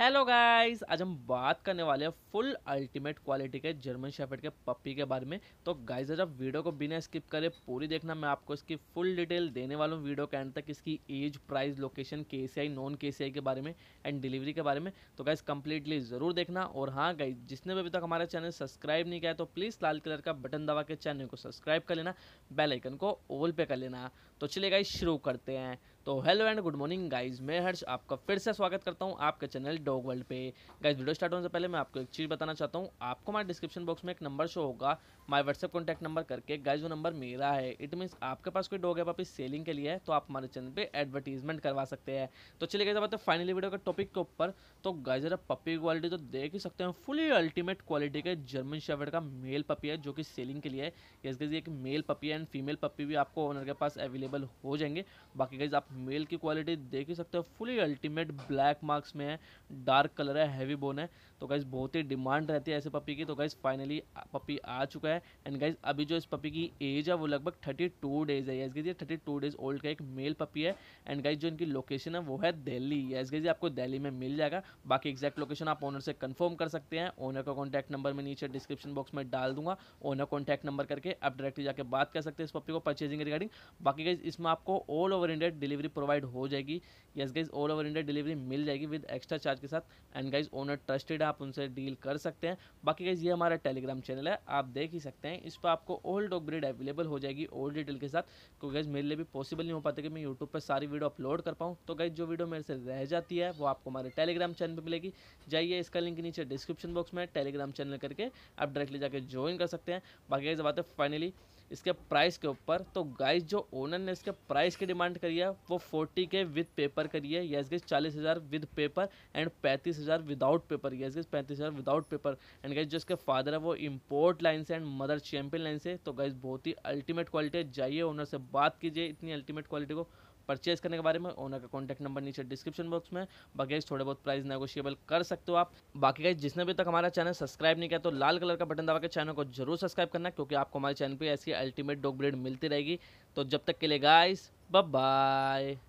Hello guys आज हम बात करने वाले हैं फुल अल्टीमेट क्वालिटी के जर्मन शेफर्ड के पप्पी के बारे में तो गाइस आज आप वीडियो को बिना स्किप करें पूरी देखना मैं आपको इसकी फुल डिटेल देने वाला हूं वीडियो के एंड तक इसकी age price location KCI non KCI के बारे में एंड डिलीवरी के बारे में तो गाइज़ कम्प्लीटली ज़रूर देखना और हाँ गाइज जिसने भी अभी तक हमारा चैनल सब्सक्राइब नहीं किया तो प्लीज़ लाल कलर का बटन दबा के चैनल को सब्सक्राइब कर लेना बेलाइकन को ओल पे कर लेना तो चलिए गाइज शुरू करते हैं तो hello and good morning guys मैं हर्ष आपका फिर से स्वागत करता हूँ आपके चैनल डॉग वर्ल्ड पे गाइज वीडियो स्टार्ट होने से पहले मैं आपको एक चीज़ बताना चाहता हूँ आपको हमारे डिस्क्रिप्शन बॉक्स में एक नंबर शो होगा माय व्हाट्सएप कॉन्टैक्ट नंबर करके गाइज वो नंबर मेरा है इट मीन्स आपके पास कोई डॉग है वापस सेलिंग के लिए है तो आप हमारे चैनल पर एडवर्टीजमेंट करवा सकते हैं तो चलिए गाइज बताते फाइनली वीडियो के टॉपिक के ऊपर तो गाइज जरा पपी क्वालिटी तो देख ही सकते हैं फुली अल्टीमेट क्वालिटी के जर्मन शेवर्ड का मेल पपी है जो कि सेलिंग के लिए है एक male puppy and female puppy भी आपको ओनर के पास अवेलेबल हो जाएंगे बाकी गाइज आप मेल की क्वालिटी देख ही सकते हो फुली अल्टीमेट ब्लैक मार्क्स में है डार्क कलर है हैवी बोन है तो गाइज बहुत ही डिमांड रहती है ऐसे पपी की तो गाइज फाइनली पपी आ चुका है एंड गाइज अभी जो इस पपी की एज है वो लगभग थर्टी टू डेज़ है yes guys thirty two days old का एक मेल पपी है एंड गाइज जो इनकी लोकेशन है वो है दिल्ली यस गाइज आपको दिल्ली में मिल जाएगा बाकी एग्जैक्ट लोकेशन आप ओनर से कन्फर्म कर सकते हैं ओनर का कॉन्टैक्ट नंबर मैं नीचे डिस्क्रिप्शन बॉक्स में डाल दूंगा ओनर कॉन्टैक्ट नंबर करके आप डायरेक्टली जाकर बात कर सकते हैं इस पपी को परचेजिंग रिगार्डिंग बाकी गाइज इसमें आपको all over India delivery delivery provide हो जाएगी yes guys all over India delivery मिल जाएगी विद एक्स्ट्रा चार्ज के साथ एंड गाइज ओनर ट्रस्टेड आप उनसे डील कर सकते हैं बाकी गाइज ये हमारा टेलीग्राम चैनल है आप देख ही सकते हैं इस पर आपको ओल्ड डॉग ब्रीड अवेलेबल हो जाएगी ओल्ड डिटेल के साथ क्योंकि तो गाइज मेरे लिए भी पॉसिबल नहीं हो पाता कि मैं यूट्यूब पर सारी वीडियो अपलोड कर पाऊँ तो गाइज जो वीडियो मेरे से रह जाती है वो आपको हमारे टेलीग्राम चैनल पर मिलेगी जाइए इसका लिंक नीचे डिस्क्रिप्शन बॉक्स में टेलीग्राम चैनल करके आप डायरेक्टली जाकर ज्वाइन कर सकते हैं बाकी गाइज बात है फाइनली इसके प्राइस के ऊपर तो गाइज जो ओनर ने इसके प्राइस की डिमांड करी है वो फोर्टी के विद पेपर करिए यस गेज चालीस हज़ार विद पेपर एंड पैंतीस हज़ार विदाउट पेपर यस गेज पैंतीस हज़ार विदाउट पेपर एंड गैस जो इसके फादर है वो इम्पोर्ट लाइन से एंड मदर चैम्पियन लाइन से तो गैस बहुत ही अल्टीमेट क्वालिटी है जाइए ओनर से बात कीजिए इतनी अल्टीमेट क्वालिटी को परचेज करने के बारे में ओनर का कॉन्टैक्ट नंबर नीचे डिस्क्रिप्शन बॉक्स में बाकी थोड़े बहुत प्राइस नेगोशिएबल कर सकते हो आप बाकी गाइज जिसने भी तक हमारा चैनल सब्सक्राइब नहीं किया तो लाल कलर का बटन दबा के चैनल को जरूर सब्सक्राइब करना क्योंकि आपको हमारे चैनल पर ऐसी अल्टीमेट डॉग ब्रेड मिलती रहेगी तो जब तक के लिए गाइस Bye-bye.